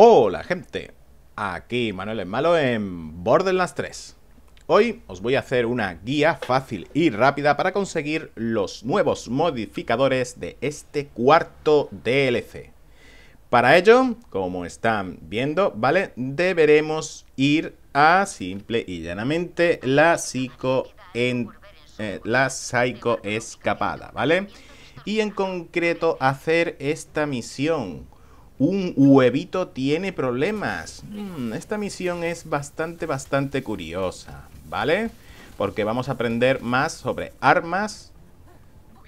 Hola gente, aquí Manuel en Malo en Borderlands 3. Hoy os voy a hacer una guía fácil y rápida para conseguir los nuevos modificadores de este cuarto DLC. Para ello, como están viendo, ¿vale? Deberemos ir a simple y llanamente la psico, en, eh, la psycho escapada, ¿vale? Y en concreto hacer esta misión, un huevito tiene problemas. Mm, esta misión es bastante, bastante curiosa, ¿vale? Porque vamos a aprender más sobre armas,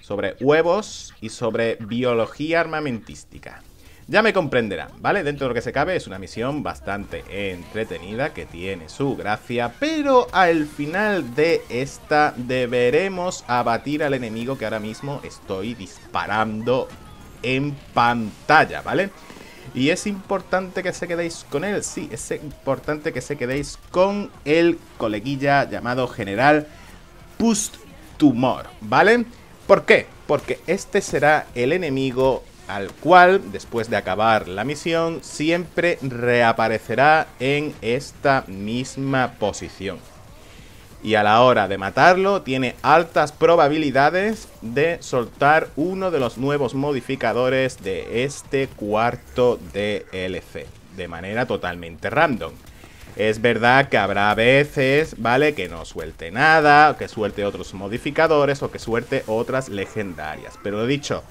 sobre huevos y sobre biología armamentística. Ya me comprenderán, ¿vale? Dentro de lo que se cabe es una misión bastante entretenida que tiene su gracia, pero al final de esta deberemos abatir al enemigo que ahora mismo estoy disparando en pantalla, ¿vale? Y es importante que se quedéis con él, sí, es importante que se quedéis con el coleguilla llamado General Pustumor, Tumor, ¿vale? ¿Por qué? Porque este será el enemigo al cual, después de acabar la misión, siempre reaparecerá en esta misma posición y a la hora de matarlo tiene altas probabilidades de soltar uno de los nuevos modificadores de este cuarto DLC de manera totalmente random. Es verdad que habrá veces, ¿vale? Que no suelte nada, que suelte otros modificadores o que suelte otras legendarias. Pero dicho,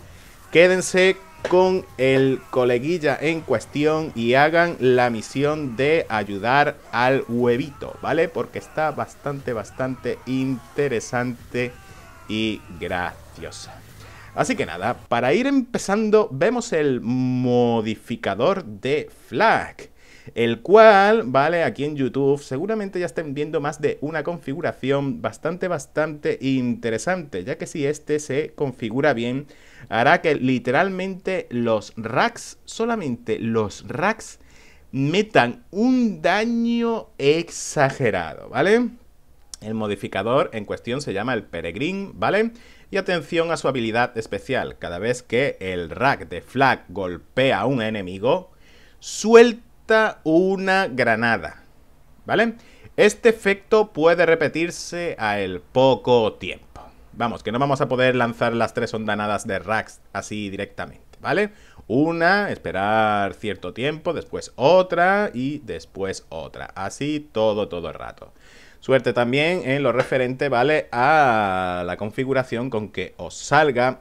quédense con el coleguilla en cuestión y hagan la misión de ayudar al huevito, ¿vale? Porque está bastante, bastante interesante y graciosa. Así que nada, para ir empezando, vemos el modificador de flag el cual, ¿vale? Aquí en YouTube seguramente ya estén viendo más de una configuración bastante, bastante interesante, ya que si este se configura bien, hará que literalmente los racks, solamente los racks, metan un daño exagerado, ¿vale? El modificador en cuestión se llama el Peregrin, ¿vale? Y atención a su habilidad especial. Cada vez que el rack de flag golpea a un enemigo, suelta una granada. ¿Vale? Este efecto puede repetirse el poco tiempo. Vamos, que no vamos a poder lanzar las tres ondanadas de Rax así directamente, ¿vale? Una, esperar cierto tiempo, después otra y después otra. Así todo, todo el rato. Suerte también en lo referente, ¿vale? A la configuración con que os salga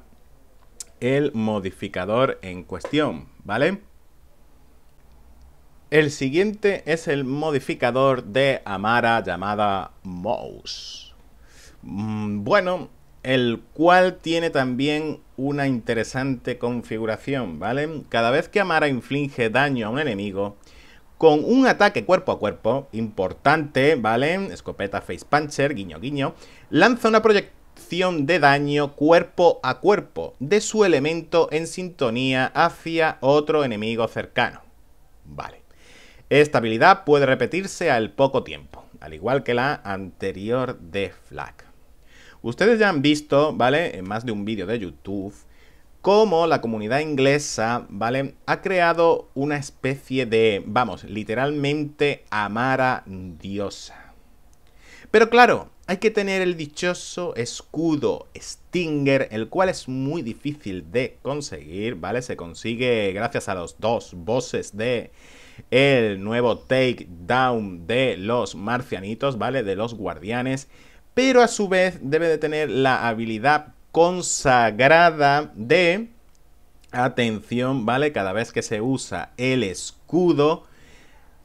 el modificador en cuestión, ¿vale? El siguiente es el modificador de Amara llamada Mouse. Mm, bueno, el cual tiene también una interesante configuración, ¿vale? Cada vez que Amara inflige daño a un enemigo, con un ataque cuerpo a cuerpo importante, ¿vale? Escopeta Face Puncher, guiño guiño, lanza una proyección de daño cuerpo a cuerpo de su elemento en sintonía hacia otro enemigo cercano. Vale. Esta habilidad puede repetirse al poco tiempo, al igual que la anterior de flag. Ustedes ya han visto, ¿vale? En más de un vídeo de YouTube, cómo la comunidad inglesa, ¿vale? Ha creado una especie de, vamos, literalmente Amara diosa. Pero claro, hay que tener el dichoso escudo Stinger, el cual es muy difícil de conseguir, ¿vale? Se consigue gracias a los dos voces de el nuevo takedown de los marcianitos, ¿vale? De los guardianes. Pero a su vez debe de tener la habilidad consagrada de... Atención, ¿vale? Cada vez que se usa el escudo,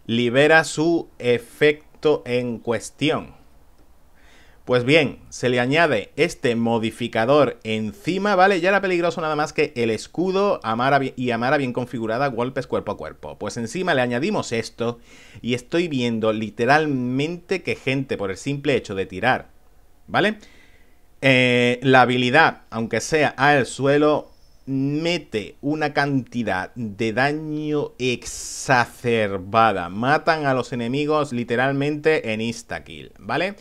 libera su efecto en cuestión. Pues bien, se le añade este modificador encima, ¿vale? Ya era peligroso nada más que el escudo y amara bien configurada golpes cuerpo a cuerpo. Pues encima le añadimos esto y estoy viendo literalmente que gente por el simple hecho de tirar, ¿vale? Eh, la habilidad, aunque sea al suelo, mete una cantidad de daño exacerbada. Matan a los enemigos literalmente en insta-kill, ¿vale?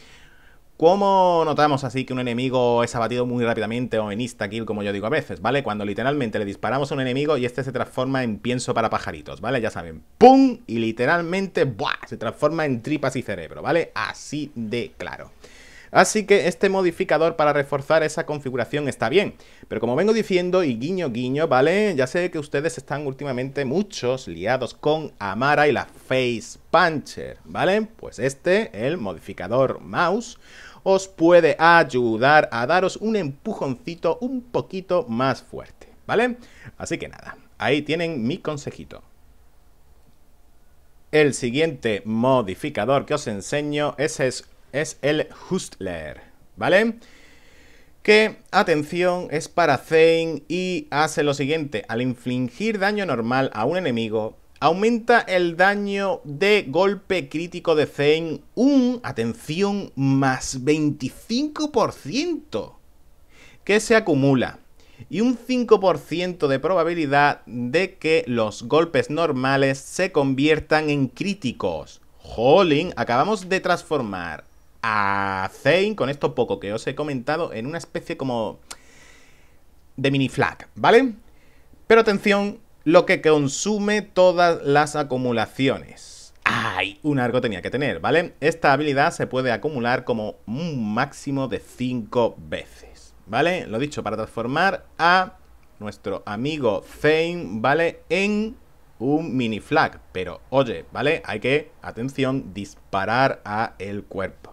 ¿Cómo notamos así que un enemigo es abatido muy rápidamente o en insta-kill, como yo digo a veces, ¿vale? Cuando literalmente le disparamos a un enemigo y este se transforma en pienso para pajaritos, ¿vale? Ya saben, ¡pum! Y literalmente, ¡buah! Se transforma en tripas y cerebro, ¿vale? Así de claro. Así que este modificador para reforzar esa configuración está bien. Pero como vengo diciendo, y guiño guiño, ¿vale? Ya sé que ustedes están últimamente muchos liados con Amara y la Face Puncher, ¿vale? Pues este, el modificador mouse, os puede ayudar a daros un empujoncito un poquito más fuerte, ¿vale? Así que nada, ahí tienen mi consejito. El siguiente modificador que os enseño, ese es es el Hustler, ¿vale? Que, atención, es para Zane y hace lo siguiente. Al infligir daño normal a un enemigo, aumenta el daño de golpe crítico de Zane un, atención, más 25% que se acumula y un 5% de probabilidad de que los golpes normales se conviertan en críticos. Jolín, acabamos de transformar a Zane, con esto poco que os he comentado, en una especie como de mini flag, ¿vale? Pero atención, lo que consume todas las acumulaciones. ¡Ay! Un arco tenía que tener, ¿vale? Esta habilidad se puede acumular como un máximo de 5 veces, ¿vale? Lo dicho, para transformar a nuestro amigo Zane, ¿vale? En un mini flag. Pero, oye, ¿vale? Hay que, atención, disparar a el cuerpo.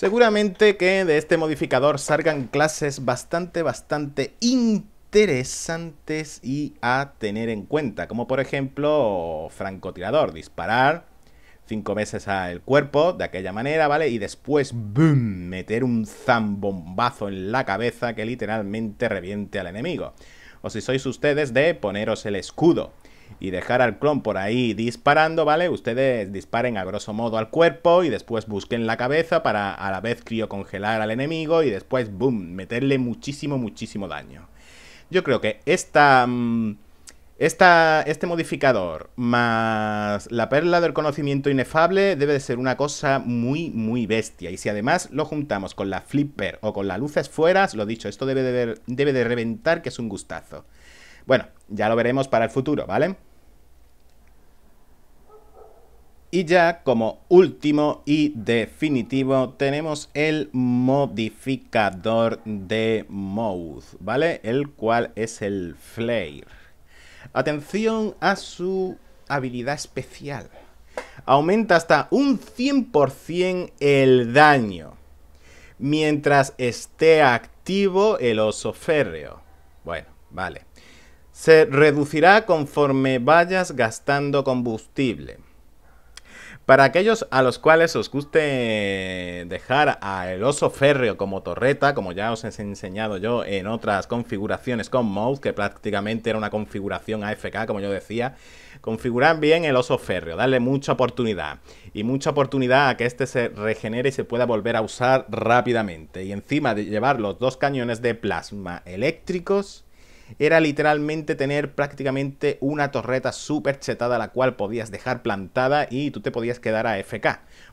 Seguramente que de este modificador salgan clases bastante, bastante interesantes y a tener en cuenta, como por ejemplo francotirador, disparar 5 veces al cuerpo de aquella manera, ¿vale? Y después, ¡boom!, meter un zambombazo en la cabeza que literalmente reviente al enemigo. O si sois ustedes de poneros el escudo y dejar al clon por ahí disparando, ¿vale? Ustedes disparen a grosso modo al cuerpo y después busquen la cabeza para a la vez criocongelar al enemigo y después, ¡boom!, meterle muchísimo, muchísimo daño. Yo creo que esta... Mm, esta, este modificador más la perla del conocimiento inefable debe de ser una cosa muy, muy bestia. Y si además lo juntamos con la flipper o con las luces fueras, lo dicho, esto debe debe de reventar, que es un gustazo. Bueno, ya lo veremos para el futuro, ¿vale? Y ya como último y definitivo tenemos el modificador de Mouth, ¿vale? El cual es el flair. Atención a su habilidad especial. Aumenta hasta un 100% el daño mientras esté activo el oso férreo. Bueno, vale se reducirá conforme vayas gastando combustible. Para aquellos a los cuales os guste dejar al oso férreo como torreta, como ya os he enseñado yo en otras configuraciones con mouse, que prácticamente era una configuración AFK, como yo decía, configurar bien el oso férreo, darle mucha oportunidad y mucha oportunidad a que este se regenere y se pueda volver a usar rápidamente. Y encima de llevar los dos cañones de plasma eléctricos, era literalmente tener prácticamente una torreta súper chetada la cual podías dejar plantada y tú te podías quedar a FK.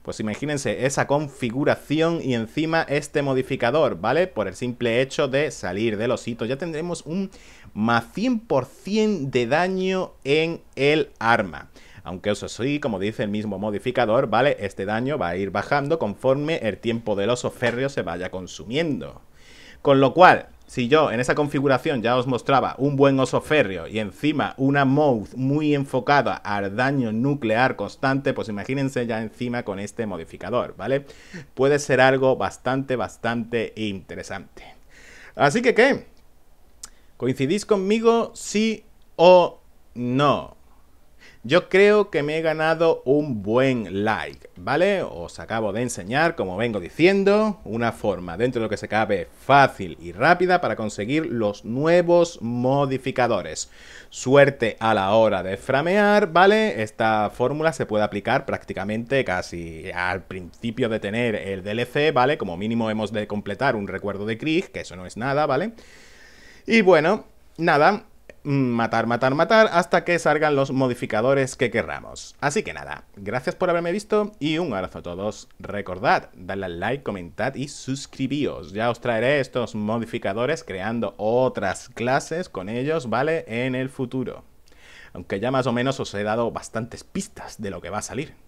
Pues imagínense esa configuración y encima este modificador, ¿vale? Por el simple hecho de salir del osito ya tendremos un más 100% de daño en el arma aunque eso sí, como dice el mismo modificador, ¿vale? Este daño va a ir bajando conforme el tiempo del oso férreo se vaya consumiendo. Con lo cual, si yo en esa configuración ya os mostraba un buen oso férreo y encima una mouth muy enfocada al daño nuclear constante, pues imagínense ya encima con este modificador, ¿vale? Puede ser algo bastante, bastante interesante. Así que, ¿qué? ¿Coincidís conmigo sí o no? Yo creo que me he ganado un buen like, ¿vale? Os acabo de enseñar, como vengo diciendo, una forma dentro de lo que se cabe fácil y rápida para conseguir los nuevos modificadores. Suerte a la hora de framear, ¿vale? Esta fórmula se puede aplicar prácticamente casi al principio de tener el DLC, ¿vale? Como mínimo hemos de completar un recuerdo de Krieg, que eso no es nada, ¿vale? Y bueno, nada, Mm, matar, matar, matar, hasta que salgan los modificadores que querramos. Así que nada, gracias por haberme visto y un abrazo a todos. Recordad, dadle al like, comentad y suscribíos. Ya os traeré estos modificadores creando otras clases con ellos, ¿vale? En el futuro. Aunque ya más o menos os he dado bastantes pistas de lo que va a salir.